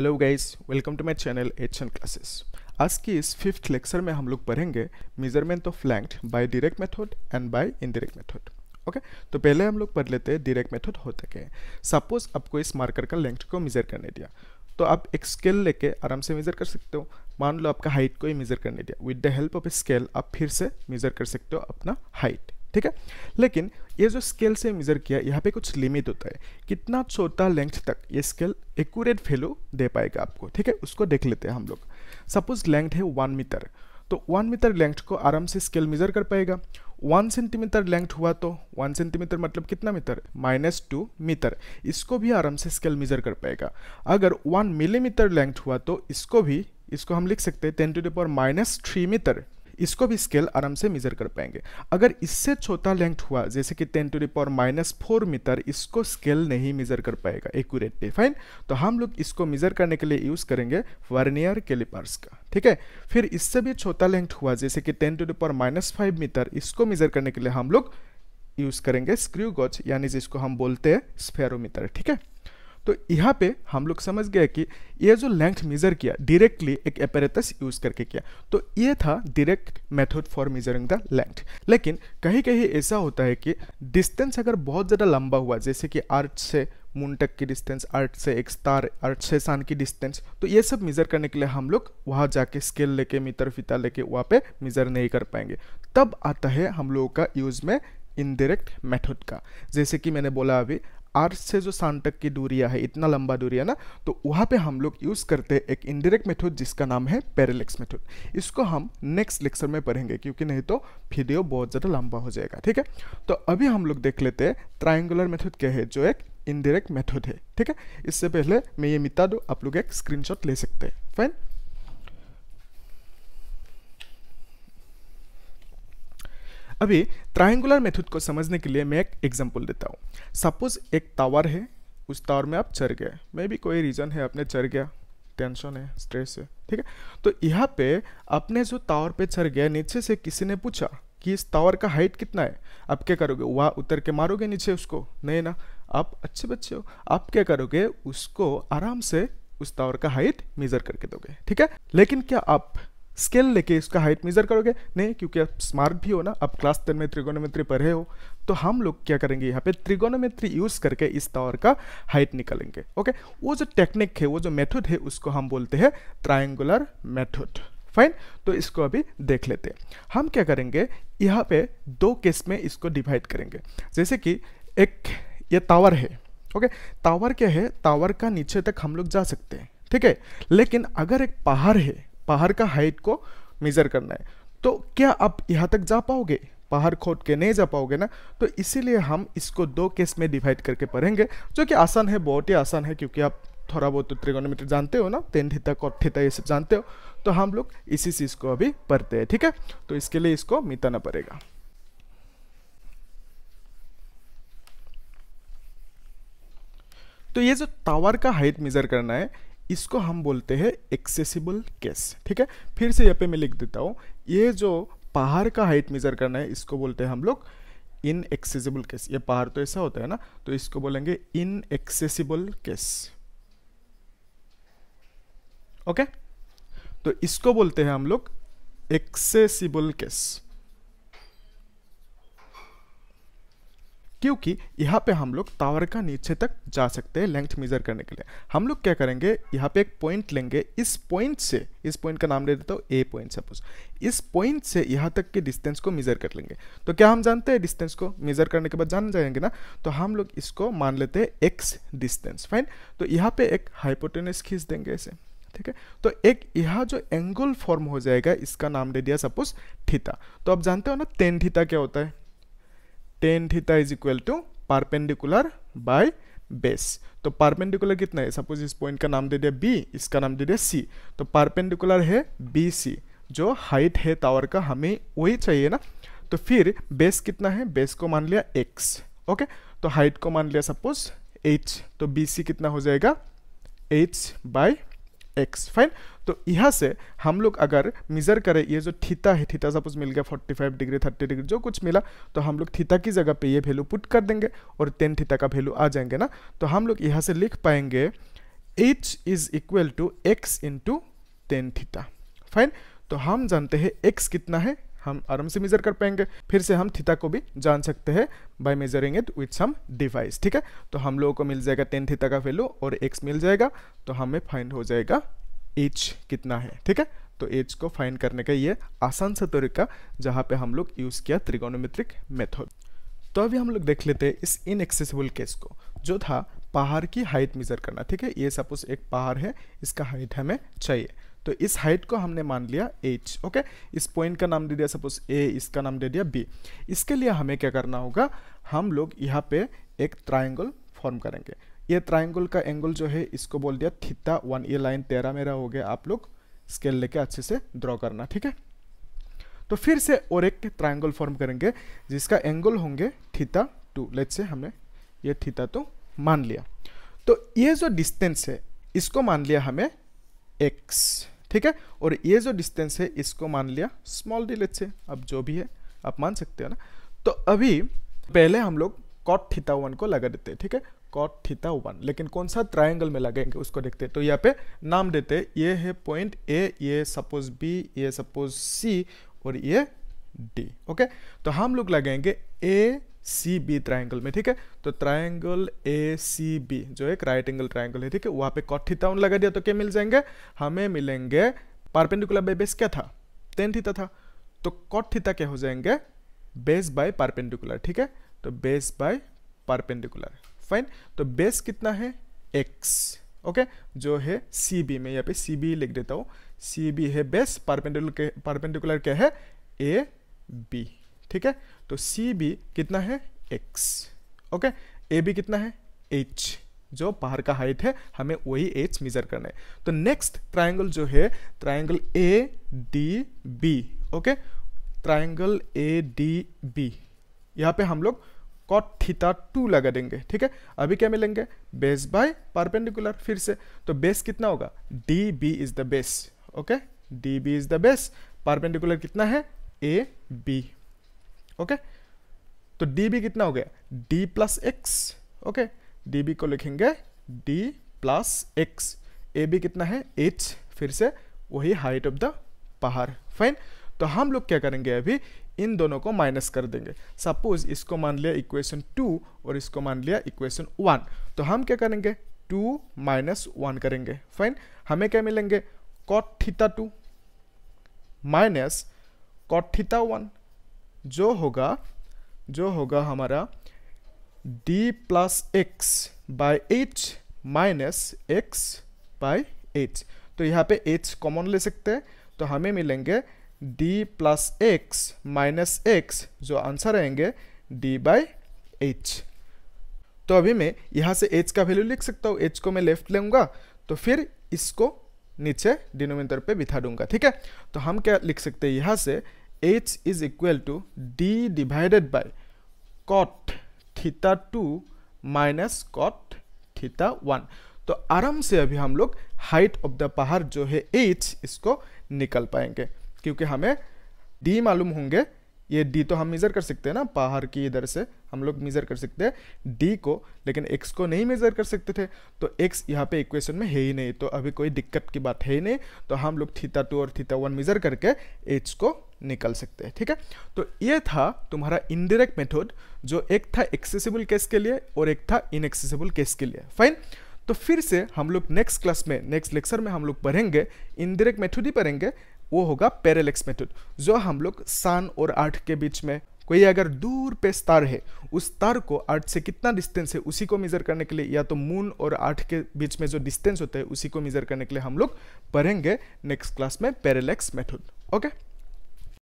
Hello guys welcome to my channel H N classes आज की इस फिफ्थ लेक्चर में हम लोग पढ़ेंगे measurement of length by direct method and by indirect method okay तो पहले हम लोग पढ़ लेते हैं डायरेक्ट मेथड होते क्या है सपोज आपको इस मार्कर का लेंथ को मेजर करने दिया तो आप एक स्केल लेके आराम से मेज़र कर सकते हो मान लो आपका हाइट को ही मेज़र करने दिया with the help of a scale आप फिर से मेज़र कर सकते हो अपना हाइट ठीक है लेकिन ये जो स्केल से मेज़र किया यहाँ पे कुछ लिमिट होता है कितना छोटा लेंथ तक ये स्केल एक्यूरेट वैल्यू दे पाएगा आपको ठीक है उसको देख लेते हैं हम लोग सपोज लेंथ है वन मीटर तो वन मीटर लेंथ को आराम से स्केल मेज़र कर पाएगा वन सेंटीमीटर लेंथ हुआ तो वन सेंटीमीटर मतलब कितना मीटर माइनस टू मीटर इसको भी आराम से स्केल मेज़र कर पाएगा अगर वन मिलीमीटर लेंथ हुआ तो इसको भी इसको हम लिख सकते हैं ten to the power minus three metre इसको भी स्केल आराम से मेजर कर पाएंगे अगर इससे छोटा लेंथ हुआ जैसे कि ten to the power minus four metre इसको स्केल नहीं मेजर कर पाएगा एक्यूरेटली फाइन तो हम लोग इसको मेजर करने के लिए यूज करेंगे वर्नियर कैलिपर्स का ठीक है फिर इससे भी छोटा लेंथ हुआ जैसे कि ten to the power minus five metre इसको मेजर करने के लिए हम लोग यूज करेंगे स्क्रू गॉच यानी जिसको हम बोलते हैं स्फेरोमीटर ठीक है तो यहाँ पे हम लोग समझ गए कि ये जो लेंथ मेजर किया डायरेक्टली एक अपेरेटस यूज करके किया तो ये था direct method for measuring the length लेकिन कहीं कहीं ऐसा होता है कि डिस्टेंस अगर बहुत ज़्यादा लंबा हुआ जैसे कि आर्ट से मून तक की डिस्टेंस अर्थ से एक स्टार अर्थ से सान की डिस्टेंस तो ये सब मेज़र करने के लिए हम लोग वहाँ जाके स्केल लेके मीटर फीता लेके वहाँ पे मेज़र नहीं कर पाएंगे तब आता है हम लोगों का यूज़ में इनडायरेक्ट मेथड का जैसे कि मैंने बोला अभी अर्थ से जो सन तक की दूरिया है इतना लंबा दूरिया ना तो वहाँ पे हम लोग यूज़ करते हैं एक इनडायरेक्ट मेथड जिसका नाम है पैरेलेक्स मेथड इसको हम नेक्स्ट लेक्चर में पढ़ेंगे क्योंकि नहीं तो वीडियो बहुत ज़्यादा लंबा हो जाएगा ठीक है तो अभी हम लोग देख लेते हैं ट्राइंगुलर मेथड क्या है जो एक इनडायरेक्ट मेथड है ठीक है इससे पहले मैं ये मिता दूँ आप लोग एक स्क्रीनशॉट ले सकते हैं फाइन अभी ट्राइंगुलर मेथड को समझने के लिए मैं एक एग्जाम्पल देता हूँ सपोज एक टावर है उस टावर में आप चढ़ गए मे भी कोई रीज़न है आपने चढ़ गया टेंशन है स्ट्रेस है ठीक है तो यहाँ पे आपने जो टावर पे चढ़ गया नीचे से किसी ने पूछा कि इस टावर का हाइट कितना है आप क्या करोगे वहाँ उतर के मारोगे नीचे उसको नहीं ना आप अच्छे बच्चे हो आप क्या करोगे उसको आराम से उस टावर का हाइट मेजर करके दोगे ठीक है लेकिन क्या आप स्केल लेके इसका हाइट मेज़र करोगे नहीं क्योंकि आप स्मार्ट भी हो ना आप क्लास टेन में त्रिगोनोमेत्री पढ़े हो तो हम लोग क्या करेंगे यहाँ पे त्रिगोनोमेत्री यूज़ करके इस टावर का हाइट निकालेंगे ओके वो जो टेक्निक है वो जो मेथड है उसको हम बोलते हैं ट्राइंगुलर मेथड फाइन तो इसको अभी देख लेते हैं हम क्या करेंगे यहाँ पे दो केस में इसको डिवाइड करेंगे जैसे कि एक ये टावर है ओके टावर क्या है टावर का नीचे तक हम लोग जा सकते हैं ठीक है लेकिन अगर एक पहाड़ है पहाड़ का हाइट को मेज़र करना है तो क्या आप यहाँ तक जा पाओगे पहाड़ खोद के नहीं जा पाओगे ना तो इसीलिए हम इसको दो केस में डिवाइड करके पढ़ेंगे जो कि आसान है बहुत ही आसान है क्योंकि आप थोड़ा बहुत तो त्रिगोनोमीटर जानते हो ना तेन थीता कॉट थीता ये सब जानते हो तो हम लोग इसी चीज़ को अभी पढ़ते हैं ठीक है तो इसके लिए इसको मिटाना पड़ेगा तो ये जो टावर का हाइट मेजर करना है इसको हम बोलते हैं एक्सेसिबल केस ठीक है फिर से यहाँ पे मैं लिख देता हूँ ये जो पहाड़ का हाइट मेज़र करना है इसको बोलते हैं हम लोग इन एक्सेसिबल केस ये पहाड़ तो ऐसा होता है ना तो इसको बोलेंगे इन एक्सेसिबल केस ओके तो इसको बोलते हैं हम लोग एक्सेसिबल केस क्योंकि यहाँ पे हम लोग टावर का नीचे तक जा सकते हैं लेंथ मेजर करने के लिए हम लोग क्या करेंगे यहाँ पे एक पॉइंट लेंगे इस पॉइंट से इस पॉइंट का नाम ले देता हूँ ए पॉइंट सपोज इस पॉइंट से यहाँ तक के डिस्टेंस को मेजर कर लेंगे तो क्या हम जानते हैं डिस्टेंस को मेजर करने के बाद जान जाएंगे ना तो हम लोग इसको मान लेते हैं एक्स डिस्टेंस फाइन तो यहाँ पे एक हाइपोटेनस खींच देंगे इसे ठीक है तो एक यहाँ जो एंगल फॉर्म हो जाएगा इसका नाम दे दिया सपोज थीटा तो आप जानते हो ना टेन थीटा क्या होता है tan theta is equal to perpendicular by base तो परपेंडिकुलर कितना है सपोज इस पॉइंट का नाम दे दिया बी इसका नाम दे दिया सी तो परपेंडिकुलर है बी सी जो हाइट है टावर का हमें वही चाहिए ना तो फिर बेस कितना है बेस को मान लिया एक्स ओके तो हाइट को मान लिया सपोज एच तो बी सी कितना हो जाएगा एच बाई एक्स फाइन तो यहाँ से हम लोग अगर मिजर करें ये जो थीता है थीता सपोज मिल गया 45 डिग्री 30 डिग्री जो कुछ मिला तो हम लोग थीता की जगह पे ये वैल्यू पुट कर देंगे और टेन थीता का वैल्यू आ जाएंगे ना तो हम लोग यहाँ से लिख पाएंगे H is equal to X into tan theta fine तो हम जानते हैं एक्स कितना है हम आराम से मेजर कर पाएंगे फिर से हम थीटा को भी जान सकते हैं by measuring it with some device ठीक है तो हम लोगों को मिल जाएगा टेन थीटा का वैल्यू और एक्स मिल जाएगा तो हमें फाइंड हो जाएगा एच कितना है ठीक है तो एच को फाइन करने का ये आसान सा तरीका जहाँ पे हम लोग यूज़ किया त्रिगोनोमेट्रिक मेथड तो अभी हम लोग देख लेते हैं इस इनएक्सेसिबल केस को जो था पहाड़ की हाइट मेज़र करना ठीक है ये सपोज एक पहाड़ है इसका हाइट हमें चाहिए तो इस हाइट को हमने मान लिया एच ओके इस पॉइंट का नाम दे दिया सपोज ए इसका नाम दे दिया बी इसके लिए हमें क्या करना होगा हम लोग यहाँ पे एक ट्राइंगल फॉर्म करेंगे ये ट्राइंगल का एंगल जो है इसको बोल दिया थीटा वन ये लाइन तेरह मेरा हो गया आप लोग स्केल लेके अच्छे से ड्रॉ करना ठीक है तो फिर से और एक ट्राइंगल फॉर्म करेंगे जिसका एंगल होंगे थीटा टू लेट से हमने ये थीटा तो मान लिया तो ये जो डिस्टेंस है इसको मान लिया हमें एक्स ठीक है और ये जो डिस्टेंस है इसको मान लिया स्मॉल डी लेट से अब जो भी है आप मान सकते हो ना तो अभी पहले हम लोग कॉट थीटा वन को लगा देते हैं ठीक है कॉट थीटा वन लेकिन कौन सा ट्राइंगल में लगेंगे उसको देखते हैं तो यहाँ पे नाम देते हैं ये है पॉइंट ए ये सपोज बी ये सपोज सी और ये डी ओके तो हम लोग लगाएंगे ए सी बी ट्राइंगल में ठीक है तो ट्राइंगल ए सी बी जो एक राइट एंगल ट्राइंगल है ठीक है वहाँ पे कॉट थीटा वन लगा दिया तो क्या मिल जाएंगे हमें मिलेंगे पारपेंडिकुलर बाय बेस क्या था टेन थीटा था तो कॉट थीटा क्या हो जाएंगे बेस बाय पारपेंडिकुलर ठीक है तो बेस बाय पारपेंडिकुलर फाइन तो बेस कितना है एक्स ओके okay? जो है सी बी मैं यहाँ पे सी बी लिख देता हूँ सी बी है बेस पारपेंडिकुलर के परपेंडिकुलर क्या है ए बी ठीक है तो सी बी कितना है एक्स ओके ए बी कितना है एच जो बाहर का हाइट है हमें वही एच मेजर करना है तो नेक्स्ट ट्राइंगल जो है triangle A D B okay triangle A D B यहाँ पे हम लोग कॉट थीटा टू लगा देंगे ठीक है अभी क्या मिलेंगे बेस बाय परपेंडिकुलर फिर से तो बेस कितना होगा D B is the base okay D B is the base perpendicular कितना है ए बी ओके तो डी बी कितना हो गया D plus X okay D B को लिखेंगे D plus X A B कितना है एच फिर से वही हाइट ऑफ द पहाड़ फाइन तो हम लोग क्या करेंगे अभी इन दोनों को माइनस कर देंगे सपोज इसको मान लिया इक्वेशन टू और इसको मान लिया इक्वेशन वन तो हम क्या करेंगे टू माइनस वन करेंगे फाइन हमें क्या मिलेंगे cot theta two minus cot theta one जो होगा जो होगा हमारा D plus X by H minus X by H तो यहाँ पे एच कॉमन ले सकते हैं तो हमें मिलेंगे D plus X minus X जो आंसर आएंगे डी बाई एच तो अभी मैं यहाँ से एच का वैल्यू लिख सकता हूँ एच को मैं लेफ्ट लूँगा तो फिर इसको नीचे डिनोमिनेटर पे बिठा दूंगा ठीक है तो हम क्या लिख सकते हैं यहाँ से H is equal to D divided by cot theta two minus cot theta one तो आराम से अभी हम लोग हाइट ऑफ द पहाड़ जो है एच इसको निकल पाएंगे क्योंकि हमें डी मालूम होंगे ये डी तो हम मेज़र कर सकते हैं ना बाहर की इधर से हम लोग मेज़र कर सकते हैं डी को लेकिन एक्स को नहीं मेज़र कर सकते थे तो एक्स यहाँ पे इक्वेशन में है ही नहीं तो अभी कोई दिक्कत की बात है ही नहीं तो हम लोग थीटा टू और थीटा वन मेज़र करके एच को निकल सकते हैं ठीक है तो ये था तुम्हारा इनडायरेक्ट मेथड जो एक था एक्सेसिबल केस के लिए और एक था इनएक्सेसिबल केस के लिए फाइन तो फिर से हम लोग नेक्स्ट क्लास में नेक्स्ट लेक्चर में हम लोग पढ़ेंगे इनडायरेक्ट मेथड ही पढ़ेंगे वो होगा पैरेलेक्स मेथड जो हम लोग सन और अर्थ के बीच में कोई अगर दूर पे स्टार है उस स्टार को अर्थ से कितना डिस्टेंस है उसी को मेजर करने के लिए या तो मून और अर्थ के बीच में जो डिस्टेंस होता है उसी को मेजर करने के लिए हम लोग पढ़ेंगे नेक्स्ट क्लास में पैरेलेक्स मेथड ओके